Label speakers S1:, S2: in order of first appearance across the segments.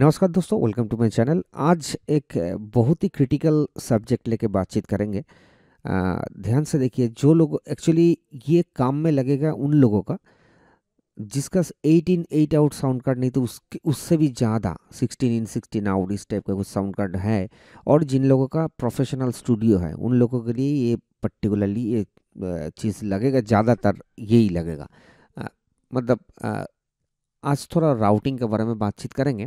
S1: नमस्कार दोस्तों welcome to my channel आज एक बहुत ही क्रिटिकल सब्जेक्ट लेके बातचीत करेंगे आ, ध्यान से देखिए जो लोग एक्चुअली ये काम में लगेगा उन लोगों का जिसका eight in eight out sound card नहीं तो उसके उससे भी ज़्यादा सिक्सटीन इन सिक्सटीन आउट इस टाइप का कुछ साउंड कार्ड है और जिन लोगों का प्रोफेशनल स्टूडियो है उन लोगों के लिए ये पर्टिकुलरली ये चीज़ लगेगा ज़्यादातर यही लगेगा आ, मतलब आ, आज थोड़ा राउटिंग के बारे में बातचीत करेंगे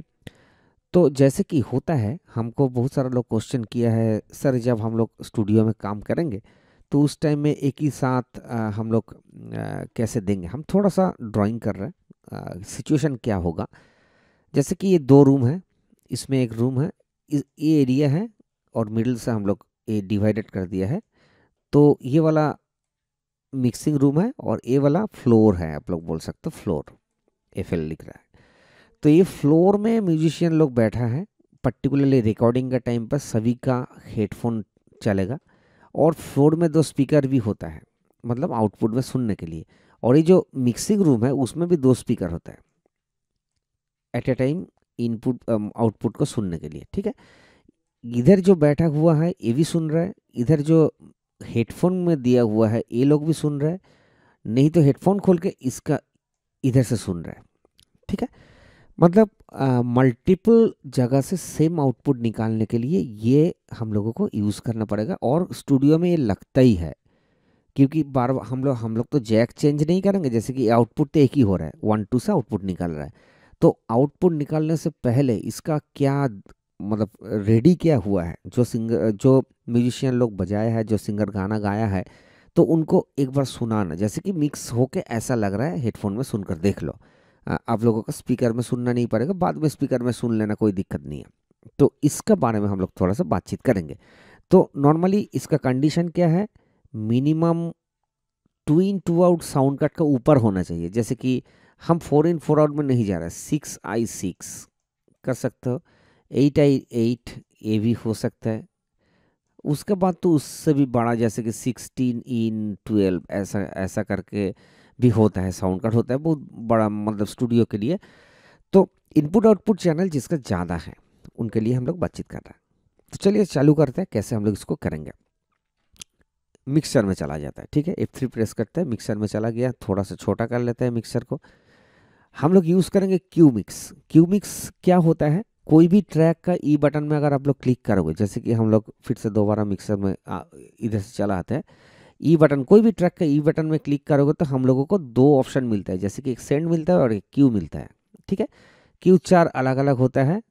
S1: तो जैसे कि होता है हमको बहुत सारा लोग क्वेश्चन किया है सर जब हम लोग स्टूडियो में काम करेंगे तो उस टाइम में एक ही साथ हम लोग कैसे देंगे हम थोड़ा सा ड्राइंग कर रहे हैं सिचुएशन क्या होगा जैसे कि ये दो रूम है इसमें एक रूम है ये एरिया है और मिडिल से हम लोग ये डिवाइडेड कर दिया है तो ये वाला मिक्सिंग रूम है और ये वाला फ्लोर है आप लोग बोल सकते हो फ्लोर एफ लिख रहा है तो ये फ्लोर में म्यूजिशियन लोग बैठा है पर्टिकुलरली रिकॉर्डिंग का टाइम पर सभी का हेडफोन चलेगा और फ्लोर में दो स्पीकर भी होता है मतलब आउटपुट में सुनने के लिए और ये जो मिक्सिंग रूम है उसमें भी दो स्पीकर होता है at a time input output को सुनने के लिए ठीक है इधर जो बैठा हुआ है ये भी सुन रहा है इधर जो हेडफोन में दिया हुआ है ये लोग भी सुन रहे हैं नहीं तो हेडफोन खोल के इसका इधर से सुन रहा है ठीक है मतलब मल्टीपल जगह से सेम आउटपुट निकालने के लिए ये हम लोगों को यूज़ करना पड़ेगा और स्टूडियो में ये लगता ही है क्योंकि बार हम लोग हम लोग तो जैक चेंज नहीं करेंगे जैसे कि आउटपुट तो एक ही हो रहा है वन टू से आउटपुट निकल रहा है तो आउटपुट निकालने से पहले इसका क्या मतलब रेडी क्या हुआ है जो सिंगर जो म्यूजिशियन लोग बजाया है जो सिंगर गाना गाया है तो उनको एक बार सुनाना जैसे कि मिक्स होके ऐसा लग रहा है हेडफोन में सुनकर देख लो आप लोगों को स्पीकर में सुनना नहीं पड़ेगा बाद में स्पीकर में सुन लेना कोई दिक्कत नहीं है तो इसके बारे में हम लोग थोड़ा सा बातचीत करेंगे तो नॉर्मली इसका कंडीशन क्या है minimum two in two out sound card का ऊपर होना चाहिए जैसे कि हम फोर इन फोर आउट में नहीं जा रहे हैं सिक्स आई सिक्स कर सकते हो एट आई एट ए भी हो सकता है उसके बाद तो उससे भी बड़ा जैसे कि सिक्सटीन इन ट्वेल्व ऐसा ऐसा करके भी होता है साउंड कार्ड होता है बहुत बड़ा मतलब स्टूडियो के लिए तो इनपुट आउटपुट चैनल जिसका ज़्यादा है उनके लिए हम लोग बातचीत कर रहे हैं तो चलिए चालू करते हैं कैसे हम लोग इसको करेंगे मिक्सर में चला जाता है ठीक है एफ थ्री प्रेस करते हैं मिक्सर में चला गया थोड़ा सा छोटा कर लेते हैं मिक्सर को हम लोग यूज़ करेंगे क्यू मिक्स क्यू मिक्स क्या होता है कोई भी ट्रैक का ई e बटन में अगर आप लोग क्लिक करोगे जैसे कि हम लोग फिर से दोबारा मिक्सर में इधर से चला आते हैं ई e बटन कोई भी ट्रैक का ई e बटन में क्लिक करोगे तो हम लोगों को दो ऑप्शन मिलता है जैसे कि एक सेंड मिलता है और एक क्यू मिलता है ठीक है क्यू चार अलग अलग होता है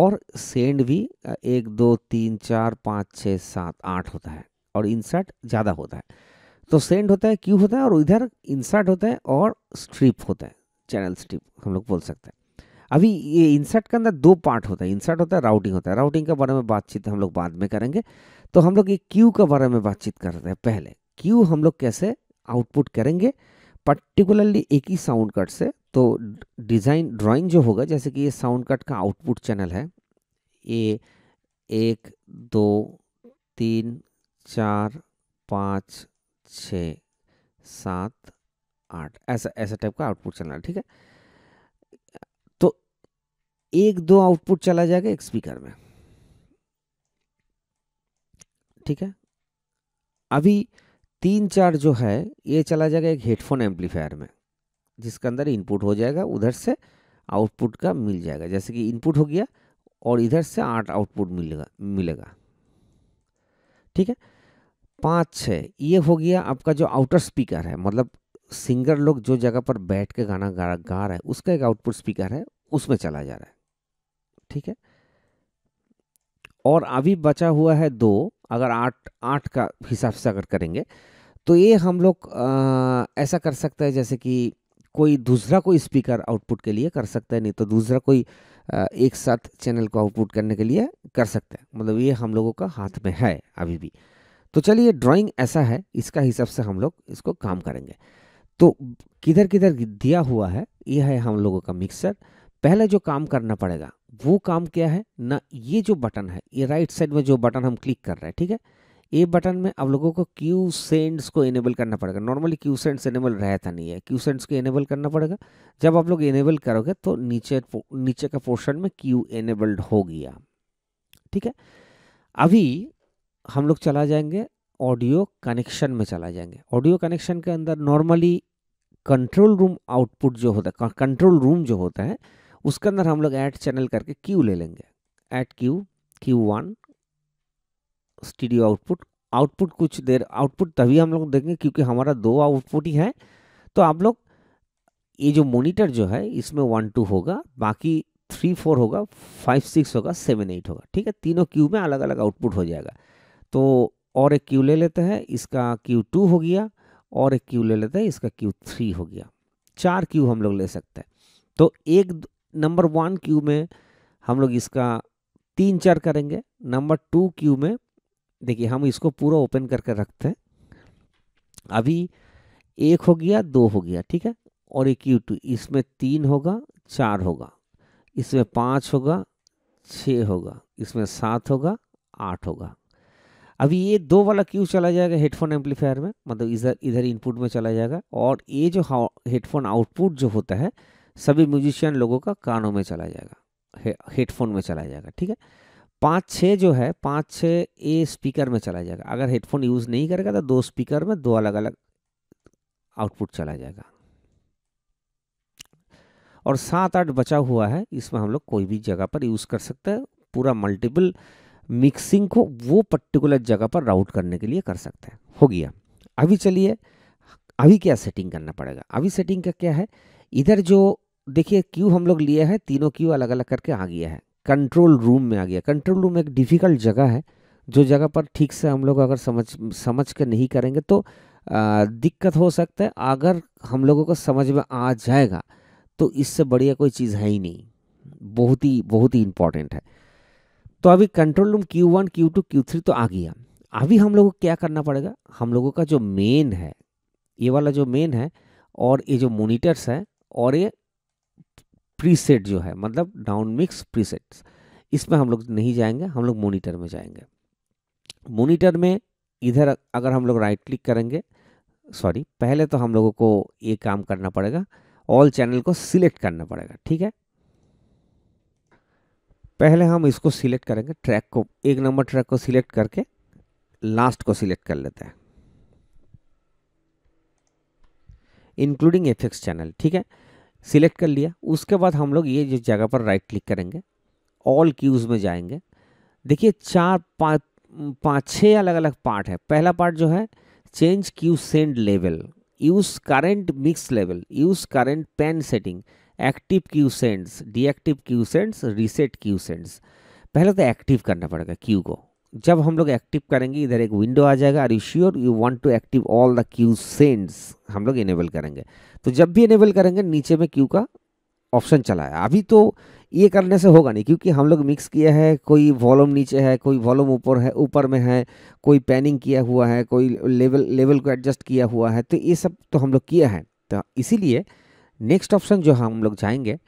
S1: और सेंड भी एक दो तीन चार पाँच छः सात आठ होता है और इंसर्ट ज़्यादा होता है तो सेंड होता है क्यू होता है और इधर इंसर्ट होता है और स्ट्रिप होता है चैनल स्ट्रिप हम लोग बोल सकते हैं अभी ये इंसर्ट के अंदर दो पार्ट होता है इंसर्ट होता है राउटिंग होता है राउटिंग के बारे में बातचीत हम लोग बाद में करेंगे तो हम लोग ये क्यू के बारे में बातचीत कर रहे हैं पहले क्यू हम लोग कैसे आउटपुट करेंगे पर्टिकुलरली एक ही साउंड कट से तो डिज़ाइन ड्राइंग जो होगा जैसे कि ये साउंड कट का आउटपुट चैनल है ये एक दो तीन चार पाँच छ सात आठ ऐसा ऐसा टाइप का आउटपुट चैनल है ठीक है तो एक दो आउटपुट चला जाएगा एक स्पीकर में ठीक है अभी तीन चार जो है ये चला जाएगा एक हेडफोन एम्पलीफायर में जिसके अंदर इनपुट हो जाएगा उधर से आउटपुट का मिल जाएगा जैसे कि इनपुट हो गया और इधर से आठ आउटपुट मिलेगा मिलेगा ठीक है पाँच छः ये हो गया आपका जो आउटर स्पीकर है मतलब सिंगर लोग जो जगह पर बैठ के गाना गा गा रहा है उसका एक आउटपुट स्पीकर है उसमें चला जा रहा है ठीक है और अभी बचा हुआ है दो अगर आठ आठ का हिसाब से अगर करेंगे तो ये हम लोग ऐसा कर सकते हैं जैसे कि कोई दूसरा कोई स्पीकर आउटपुट के लिए कर सकता है नहीं तो दूसरा कोई एक साथ चैनल को आउटपुट करने के लिए कर सकता है मतलब ये हम लोगों का हाथ में है अभी भी तो चलिए ड्राइंग ऐसा है इसका हिसाब से हम लोग इसको काम करेंगे तो किधर किधर दिया हुआ है यह है हम लोगों का मिक्सर पहले जो काम करना पड़ेगा वो काम क्या है ना ये जो बटन है ये राइट साइड में जो बटन हम क्लिक कर रहे हैं ठीक है ये बटन में आप लोगों को क्यू सेंड्स को इनेबल करना पड़ेगा नॉर्मली क्यू सेंड्स इनेबल रहता नहीं है क्यू सेंड्स को इनेबल करना पड़ेगा जब आप लोग इनेबल करोगे तो नीचे नीचे का पोर्शन में क्यू इनेबल्ड हो गया ठीक है अभी हम लोग चला जाएंगे ऑडियो कनेक्शन में चला जाएंगे ऑडियो कनेक्शन के अंदर नॉर्मली कंट्रोल रूम आउटपुट जो होता है कंट्रोल रूम जो होता है उसके अंदर हम लोग ऐड चैनल करके क्यू ले लेंगे add cue cue one studio output output कुछ देर आउटपुट तभी हम लोग देखेंगे क्योंकि हमारा दो आउटपुट ही है तो आप लोग ये जो मोनीटर जो है इसमें वन टू होगा बाकी थ्री फोर होगा फाइव सिक्स होगा सेवन एट होगा ठीक है तीनों क्यू में अलग अलग आउटपुट हो जाएगा तो और एक क्यू ले लेते हैं इसका क्यू टू हो गया और एक क्यू ले लेते हैं इसका क्यू थ्री हो गया चार क्यू हम लोग ले सकते हैं तो एक नंबर वन क्यू में हम लोग इसका तीन चार करेंगे नंबर टू क्यू में देखिए हम इसको पूरा ओपन करके रखते हैं अभी एक हो गया दो हो गया ठीक है और एक क्यू टू इसमें तीन होगा चार होगा इसमें पाँच होगा छ होगा इसमें सात होगा आठ होगा अभी ये दो वाला क्यू चला जाएगा हेडफोन एम्पलीफायर में मतलब इधर इधर इनपुट में चला जाएगा और ये जो हेडफोन आउटपुट जो होता है सभी म्यूजिशियन लोगों का कानों में चला जाएगा हेडफोन में चला जाएगा ठीक है पाँच छः जो है पाँच छः ए स्पीकर में चला जाएगा अगर हेडफोन यूज़ नहीं करेगा तो दो स्पीकर में दो अलग अलग आउटपुट चला जाएगा और सात आठ बचा हुआ है इसमें हम लोग कोई भी जगह पर यूज़ कर सकते हैं पूरा मल्टीपल मिक्सिंग को वो पर्टिकुलर जगह पर राउट करने के लिए कर सकते हैं हो गया अभी चलिए अभी क्या सेटिंग करना पड़ेगा अभी सेटिंग का क्या है इधर जो देखिए क्यू हम लोग लिए हैं तीनों क्यू अलग अलग करके आ गया है कंट्रोल रूम में आ गया कंट्रोल रूम एक डिफ़िकल्ट जगह है जो जगह पर ठीक से हम लोग अगर समझ समझ के नहीं करेंगे तो आ, दिक्कत हो सकता है अगर हम लोगों को समझ में आ जाएगा तो इससे बढ़िया कोई चीज़ है ही नहीं बहुत ही बहुत ही इम्पॉर्टेंट है तो अभी control room cue one cue two cue three तो आ गया अभी हम लोगों को क्या करना पड़ेगा हम लोगों का जो मेन है ये वाला जो मेन है और ये जो मोनिटर्स है और ये प्रीसेट जो है मतलब डाउन मिक्स प्रीसेट्स इसमें हम लोग नहीं जाएंगे हम लोग मोनीटर में जाएंगे मोनीटर में इधर अगर हम लोग राइट क्लिक करेंगे सॉरी पहले तो हम लोगों को ये काम करना पड़ेगा ऑल चैनल को सिलेक्ट करना पड़ेगा ठीक है पहले हम इसको सिलेक्ट करेंगे ट्रैक को एक नंबर ट्रैक को सिलेक्ट करके लास्ट को सिलेक्ट कर लेते हैं इंक्लूडिंग एफेक्स चैनल ठीक है सिलेक्ट कर लिया उसके बाद हम लोग ये जो जगह पर राइट क्लिक करेंगे ऑल क्यूज़ में जाएंगे देखिए चार पाँच पाँच छः अलग अलग पार्ट है पहला पार्ट जो है change cue send level use current mix level use current pan setting active cue sends deactive cue sends reset cue sends पहले तो एक्टिव करना पड़ेगा क्यू को जब हम लोग एक्टिव करेंगे इधर एक विंडो आ जाएगा are you sure you want to active all the cue sends हम लोग इनेबल करेंगे तो जब भी इनेबल करेंगे नीचे में क्यू का ऑप्शन चला है अभी तो ये करने से होगा नहीं क्योंकि हम लोग मिक्स किया है कोई वॉल्यूम नीचे है कोई वॉल्यूम ऊपर है ऊपर में है कोई पैनिंग किया हुआ है कोई लेवल लेवल को एडजस्ट किया हुआ है तो ये सब तो हम लोग किया है तो इसीलिए नेक्स्ट ऑप्शन जो हम लोग जाएंगे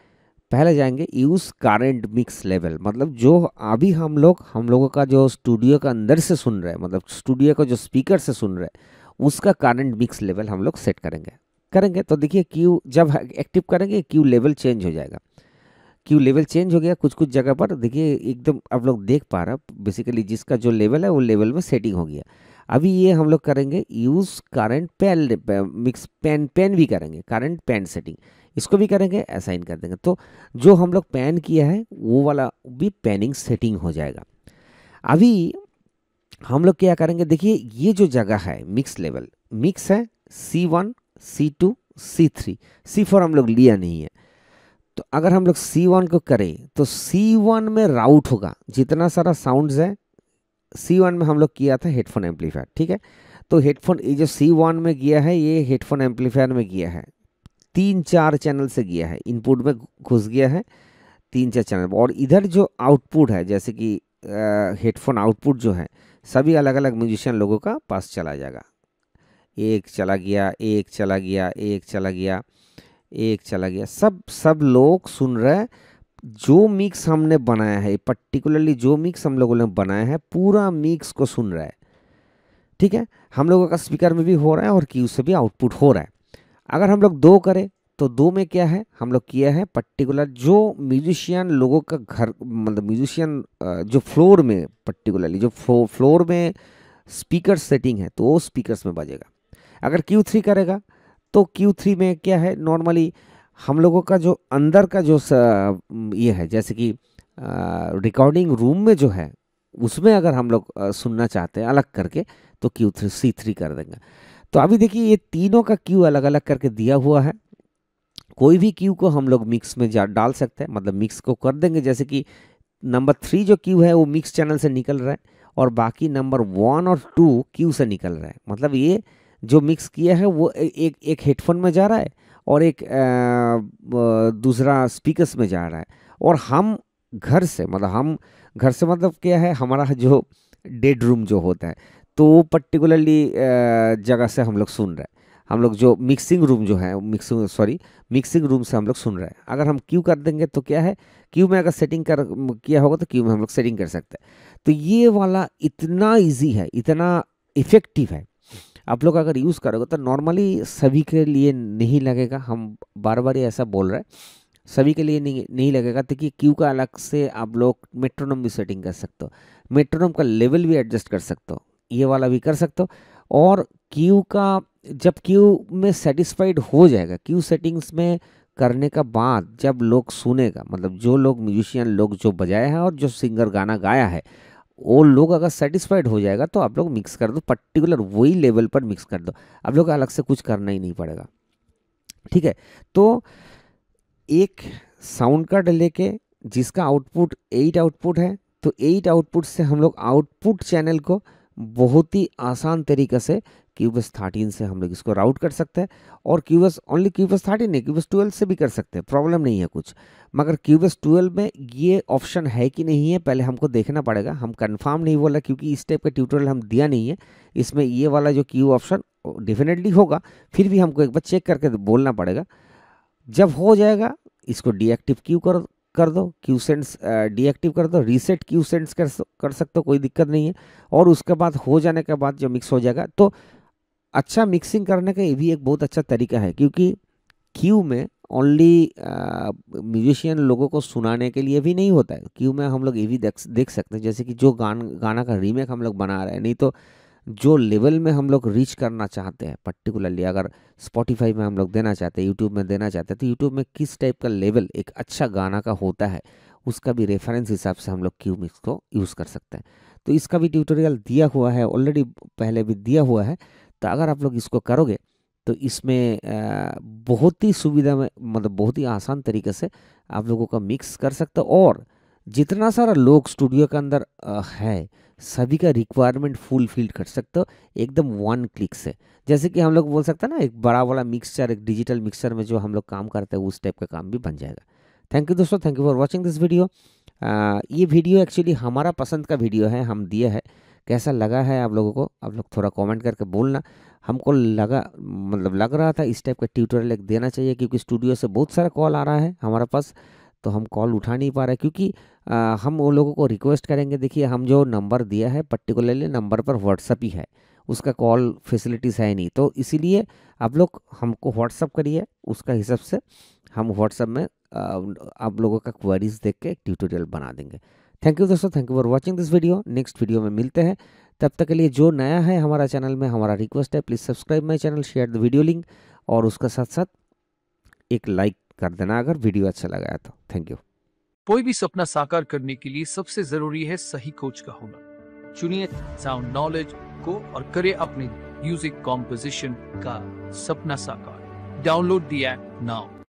S1: पहले जाएंगे यूज़ करंट मिक्स लेवल मतलब जो अभी हम लोग हम लोगों का जो स्टूडियो का अंदर से सुन रहे हैं मतलब स्टूडियो का जो स्पीकर से सुन रहे हैं उसका करंट मिक्स लेवल हम लोग सेट करेंगे करेंगे तो देखिए क्यू जब एक्टिव करेंगे क्यू लेवल चेंज हो जाएगा क्यू लेवल चेंज हो गया कुछ कुछ जगह पर देखिए एकदम आप लोग देख पा रहे बेसिकली जिसका जो लेवल है वो लेवल में सेटिंग हो गया अभी ये हम लोग करेंगे use current pan mix pan pan भी करेंगे करंट पेन सेटिंग इसको भी करेंगे असाइन कर देंगे तो जो हम लोग पैन किया है वो वाला भी पैनिंग सेटिंग हो जाएगा अभी हम लोग क्या करेंगे देखिए ये जो जगह है मिक्स लेवल मिक्स है C one C two C three C four हम लोग लिया नहीं है तो अगर हम लोग सी वन को करें तो सी वन में राउट होगा जितना सारा साउंड्स है सी वन में हम लोग किया था हेडफोन एम्पलीफायर ठीक है तो हेडफोन ये जो सी वन में गया है ये हेडफोन एम्पलीफायर में गया है तीन चार चैनल से गया है इनपुट में घुस गया है तीन चार चैनल और इधर जो आउटपुट है जैसे कि हेडफोन आउटपुट जो है सभी अलग अलग म्यूजिशियन लोगों का पास चला जाएगा एक चला गया एक चला गया एक चला गया एक चला गया सब सब लोग सुन रहे जो मिक्स हमने बनाया है पर्टिकुलरली जो मिक्स हम लोगों ने बनाया है पूरा मिक्स को सुन रहा है ठीक है हम लोगों का स्पीकर में भी हो रहा है और क्यू से भी आउटपुट हो रहा है अगर हम लोग दो करें तो दो में क्या है हम लोग किया है पर्टिकुलर जो म्यूजिशियन लोगों का घर मतलब म्यूजिशियन जो फ्लोर में पर्टिकुलरली जो फ्लो, फ्लोर में स्पीकर सेटिंग है तो वो स्पीकर्स में बजेगा अगर क्यू थ्री करेगा तो क्यू थ्री में क्या है नॉर्मली हम लोगों का जो अंदर का जो ये है जैसे कि रिकॉर्डिंग रूम में जो है उसमें अगर हम लोग सुनना चाहते हैं अलग करके तो क्यू थ्री सी थ्री कर देंगे तो अभी देखिए ये तीनों का क्यू अलग अलग करके दिया हुआ है कोई भी क्यू को हम लोग मिक्स में जा डाल सकते हैं मतलब मिक्स को कर देंगे जैसे कि नंबर थ्री जो क्यू है वो मिक्स चैनल से निकल रहा है और बाकी नंबर वन और टू क्यू से निकल रहा है मतलब ये जो मिक्स किया है वो एक एक हेडफोन में जा रहा है और एक आ, दूसरा स्पीकर्स में जा रहा है और हम घर से मतलब हम घर से मतलब क्या है हमारा जो डेड रूम जो होता है तो वो पर्टिकुलरली जगह से हम लोग सुन रहे हैं हम लोग जो मिक्सिंग रूम जो है मिक्सिंग सॉरी मिक्सिंग रूम से हम लोग सुन रहे हैं अगर हम क्यू कर देंगे तो क्या है क्यू में अगर सेटिंग कर किया होगा तो क्यू में हम लोग सेटिंग कर सकते हैं तो ये वाला इतना ईजी है इतना इफ़ेक्टिव है आप लोग अगर यूज़ करोगे तो नॉर्मली सभी के लिए नहीं लगेगा हम बार बार ऐसा बोल रहे हैं सभी के लिए नहीं नहीं लगेगा तो कि क्यू का अलग से आप लोग मेट्रोनोम भी सेटिंग कर सकते हो मेट्रोनोम का लेवल भी एडजस्ट कर सकते हो ये वाला भी कर सकते हो और क्यू का जब क्यू में सेटिस्फाइड हो जाएगा क्यू सेटिंग्स में करने का बाद जब लोग सुनेगा मतलब जो लोग म्यूजिशियन लोग जो बजाए हैं और जो सिंगर गाना गाया है वो लोग अगर सेटिस्फाइड हो जाएगा तो आप लोग मिक्स कर दो पर्टिकुलर वही लेवल पर मिक्स कर दो आप लोग अलग से कुछ करना ही नहीं पड़ेगा ठीक है तो एक साउंड कार्ड लेके जिसका आउटपुट एट आउटपुट है तो एट आउटपुट से हम लोग आउटपुट चैनल को बहुत ही आसान तरीके से क्यूबस थर्टीन से हम लोग इसको राउट कर सकते हैं और क्यूबस ओनली क्यूबस थर्टीन नहीं क्यूबस एस ट्वेल्व से भी कर सकते हैं प्रॉब्लम नहीं है कुछ मगर क्यूबस ट्वेल्व में ये ऑप्शन है कि नहीं है पहले हमको देखना पड़ेगा हम कंफर्म नहीं बोला क्योंकि इस टाइप का ट्यूटोरियल हम दिया नहीं है इसमें ये वाला जो क्यू ऑप्शन डेफिनेटली होगा फिर भी हमको एक बार चेक करके बोलना पड़ेगा जब हो जाएगा इसको डीएक्टिव क्यू करो कर दो क्यू सेंस डीएक्टिव कर दो रीसेट क्यू सेंस कर कर सकते हो कोई दिक्कत नहीं है और उसके बाद हो जाने के बाद जो मिक्स हो जाएगा तो अच्छा मिक्सिंग करने का ये भी एक बहुत अच्छा तरीका है क्योंकि क्यू में ओनली म्यूजिशियन लोगों को सुनाने के लिए भी नहीं होता है क्यू में हम लोग ये भी देख देख सकते हैं जैसे कि जो गान गाना का रीमेक हम लोग बना रहे हैं नहीं तो जो लेवल में हम लोग रीच करना चाहते हैं पर्टिकुलरली अगर स्पॉटिफाई में हम लोग देना चाहते हैं यूट्यूब में देना चाहते हैं तो यूट्यूब में किस टाइप का लेवल एक अच्छा गाना का होता है उसका भी रेफरेंस हिसाब से हम लोग क्यू मिक्स को यूज़ कर सकते हैं तो इसका भी ट्यूटोरियल दिया हुआ है ऑलरेडी पहले भी दिया हुआ है तो अगर आप लोग इसको करोगे तो इसमें बहुत ही सुविधा में मतलब बहुत ही आसान तरीके से आप लोगों का मिक्स कर सकते हो और जितना सारा लोग स्टूडियो के अंदर है सभी का रिक्वायरमेंट फुलफिल कर सकते हो एकदम वन क्लिक से जैसे कि हम लोग बोल सकते हैं ना एक बड़ा वाला मिक्सचर एक डिजिटल मिक्सचर में जो हम लोग काम करते हैं उस टाइप का काम भी बन जाएगा थैंक यू दोस्तों thank you for watching this video ये वीडियो एक्चुअली हमारा पसंद का वीडियो है हम दिए है कैसा लगा है आप लोगों को आप लोग थोड़ा कॉमेंट करके बोलना हमको लगा मतलब लग रहा था इस टाइप का ट्यूटोरियल एक देना चाहिए क्योंकि स्टूडियो से बहुत सारा कॉल आ रहा है हमारे पास तो हम कॉल उठा नहीं पा रहे क्योंकि आ, हम वो लोगों को रिक्वेस्ट करेंगे देखिए हम जो नंबर दिया है पर्टिकुलरली नंबर पर व्हाट्सअप ही है उसका कॉल फैसिलिटीज़ है नहीं तो इसीलिए आप लोग हमको व्हाट्सअप करिए उसका हिसाब से हम व्हाट्सअप में आप लोगों का क्वेरीज देख के ट्यूटोरियल बना देंगे थैंक यू दोस्तों thank you for watching this video next video में मिलते हैं तब तक के लिए जो नया है हमारा चैनल में हमारा रिक्वेस्ट है please subscribe my channel share the video link और उसका साथ साथ एक लाइक कर देना अगर वीडियो अच्छा लगा तो थैंक यू कोई भी सपना साकार करने के लिए सबसे जरूरी है सही कोच का होना चुनिए साउंड नॉलेज को और करे अपने म्यूजिक कॉम्पोजिशन का सपना साकार डाउनलोड दिया नाउ